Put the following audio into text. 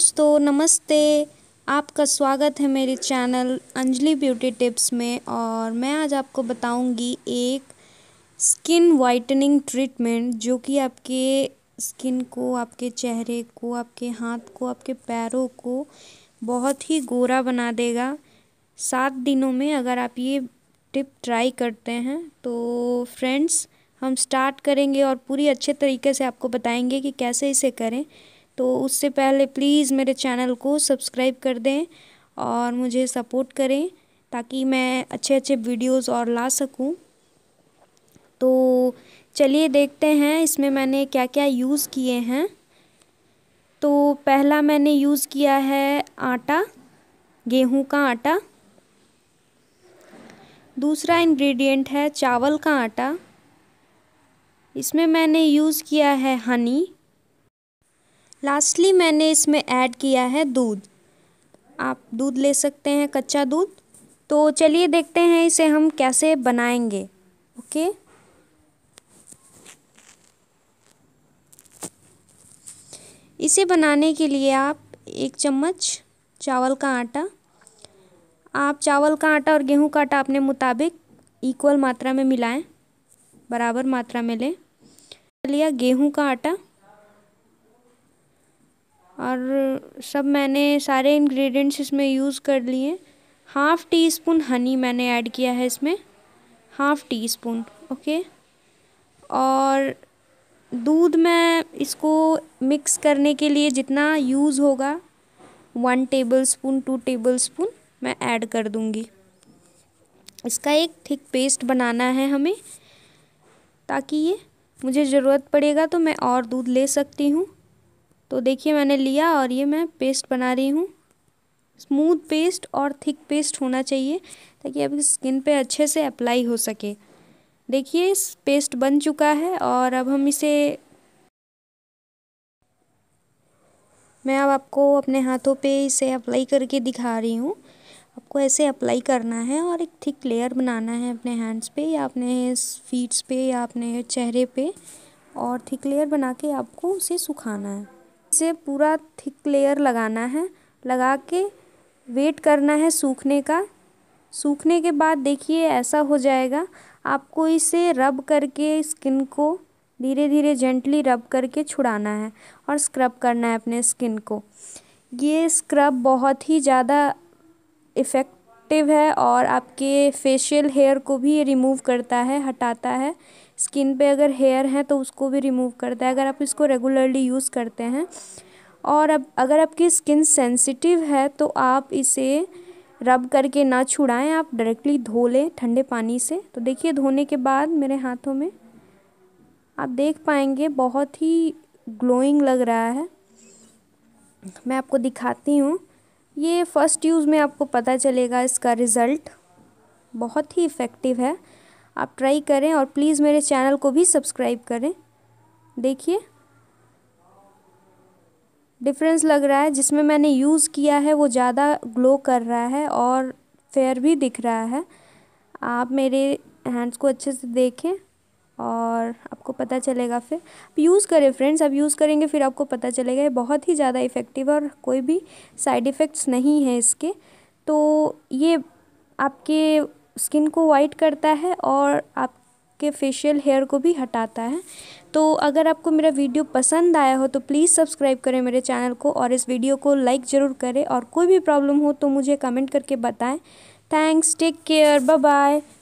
दोस्तों नमस्ते आपका स्वागत है मेरे चैनल अंजलि ब्यूटी टिप्स में और मैं आज आपको बताऊंगी एक स्किन वाइटनिंग ट्रीटमेंट जो कि आपके स्किन को आपके चेहरे को आपके हाथ को आपके पैरों को बहुत ही गोरा बना देगा सात दिनों में अगर आप ये टिप ट्राई करते हैं तो फ्रेंड्स हम स्टार्ट करेंगे और पूरी अच्छे तरीके से आपको बताएंगे कि कैसे इसे करें तो उससे पहले प्लीज़ मेरे चैनल को सब्सक्राइब कर दें और मुझे सपोर्ट करें ताकि मैं अच्छे अच्छे वीडियोस और ला सकूं तो चलिए देखते हैं इसमें मैंने क्या क्या यूज़ किए हैं तो पहला मैंने यूज़ किया है आटा गेहूं का आटा दूसरा इंग्रेडिएंट है चावल का आटा इसमें मैंने यूज़ किया है हनी लास्टली मैंने इसमें ऐड किया है दूध आप दूध ले सकते हैं कच्चा दूध तो चलिए देखते हैं इसे हम कैसे बनाएंगे ओके इसे बनाने के लिए आप एक चम्मच चावल का आटा आप चावल का आटा और गेहूं का आटा अपने मुताबिक इक्वल मात्रा में मिलाएं बराबर मात्रा में लें लिया गेहूं का आटा और सब मैंने सारे इंग्रेडिएंट्स इसमें यूज़ कर लिए हाफ़ टी स्पून हनी मैंने ऐड किया है इसमें हाफ़ टी स्पून ओके और दूध मैं इसको मिक्स करने के लिए जितना यूज़ होगा one tablespoon two tablespoon मैं ऐड कर दूँगी इसका एक थिक पेस्ट बनाना है हमें ताकि ये मुझे ज़रूरत पड़ेगा तो मैं और दूध ले सकती हूँ तो देखिए मैंने लिया और ये मैं पेस्ट बना रही हूँ स्मूथ पेस्ट और थिक पेस्ट होना चाहिए ताकि अब स्किन पे अच्छे से अप्लाई हो सके देखिए इस पेस्ट बन चुका है और अब हम इसे मैं अब आपको अपने हाथों पे इसे अप्लाई करके दिखा रही हूँ आपको ऐसे अप्लाई करना है और एक थिक लेयर बनाना है अपने हैंड्स पे या अपने फीट्स पे या अपने चेहरे पे और थिक लेयर बना के आपको उसे सुखाना है से पूरा थिक लेयर लगाना है लगा के वेट करना है सूखने का सूखने के बाद देखिए ऐसा हो जाएगा आपको इसे रब करके स्किन को धीरे धीरे जेंटली रब करके छुड़ाना है और स्क्रब करना है अपने स्किन को ये स्क्रब बहुत ही ज़्यादा इफ़ेक्टिव है और आपके फेशियल हेयर को भी रिमूव करता है हटाता है स्किन पे अगर हेयर है तो उसको भी रिमूव करता है अगर आप इसको रेगुलरली यूज़ करते हैं और अब अगर आपकी स्किन सेंसिटिव है तो आप इसे रब करके ना छुड़ाएं आप डायरेक्टली धो लें ठंडे पानी से तो देखिए धोने के बाद मेरे हाथों में आप देख पाएंगे बहुत ही ग्लोइंग लग रहा है मैं आपको दिखाती हूँ ये फ़र्स्ट यूज़ में आपको पता चलेगा इसका रिज़ल्ट बहुत ही इफ़ेक्टिव है आप ट्राई करें और प्लीज़ मेरे चैनल को भी सब्सक्राइब करें देखिए डिफरेंस लग रहा है जिसमें मैंने यूज़ किया है वो ज़्यादा ग्लो कर रहा है और फेयर भी दिख रहा है आप मेरे हैंड्स को अच्छे से देखें और आपको पता चलेगा फिर आप यूज़ करें फ्रेंड्स आप यूज़ करेंगे फिर आपको पता चलेगा ये बहुत ही ज़्यादा इफ़ेक्टिव और कोई भी साइड इफ़ेक्ट्स नहीं है इसके तो ये आपके स्किन को वाइट करता है और आपके फेशियल हेयर को भी हटाता है तो अगर आपको मेरा वीडियो पसंद आया हो तो प्लीज़ सब्सक्राइब करें मेरे चैनल को और इस वीडियो को लाइक ज़रूर करें और कोई भी प्रॉब्लम हो तो मुझे कमेंट करके बताएं thanks take care bye bye